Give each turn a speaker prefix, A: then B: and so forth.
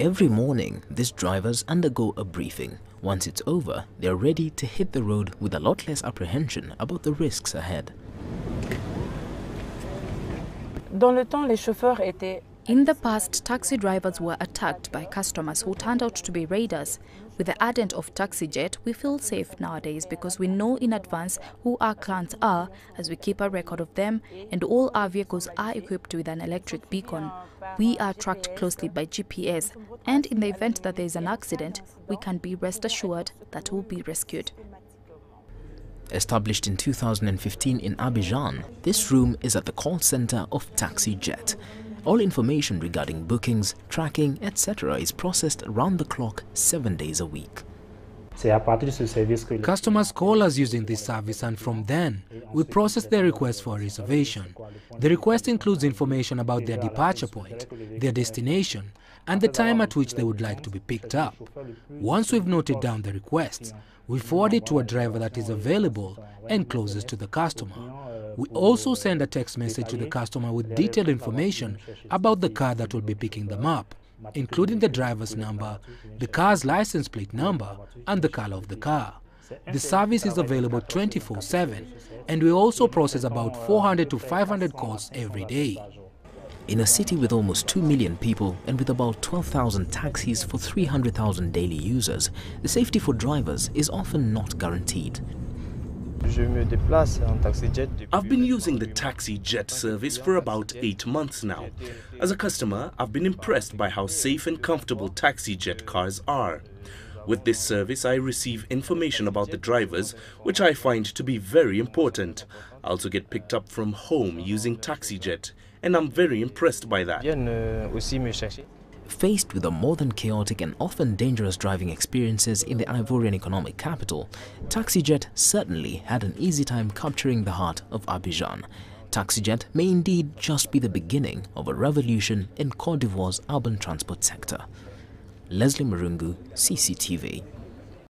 A: Every
B: morning, these drivers undergo a briefing. Once it's over, they're ready to hit the road with a lot less apprehension about the risks ahead.
C: Dans le temps, les chauffeurs étaient in the past, taxi drivers were attacked by customers who turned out to be raiders. With the advent of TaxiJet, we feel safe nowadays because we know in advance who our clients are as we keep a record of them and all our vehicles are equipped with an electric beacon. We are tracked closely by GPS and in the event that there is an accident, we can be rest assured that we'll be rescued.
B: Established in 2015 in Abidjan, this room is at the call center of TaxiJet. All information regarding bookings, tracking, etc. is processed around the clock 7 days a week.
D: Customers call us using this service and from then, we process their request for a reservation. The request includes information about their departure point, their destination, and the time at which they would like to be picked up. Once we've noted down the requests, we forward it to a driver that is available and closest to the customer. We also send a text message to the customer with detailed information about the car that will be picking them up, including the driver's number, the car's license plate number, and the color of the car. The service is available 24-7, and we also process about 400 to 500 calls every day. In a city with almost 2
B: million people and with about 12,000 taxis for 300,000 daily users, the
A: safety for drivers is often not guaranteed. I've been using the taxi jet service for about eight months now. As a customer, I've been impressed by how safe and comfortable taxi jet cars are. With this service, I receive information about the drivers, which I find to be very important. I also get picked up from home using taxi jet, and I'm very impressed by that. Euh,
B: Faced with the more than chaotic and often dangerous driving experiences in the Ivorian economic capital, TaxiJet certainly had an easy time capturing the heart of Abidjan. TaxiJet may indeed just be the beginning of a revolution in
C: Cote d'Ivoire's urban transport sector. Leslie Marungu, CCTV.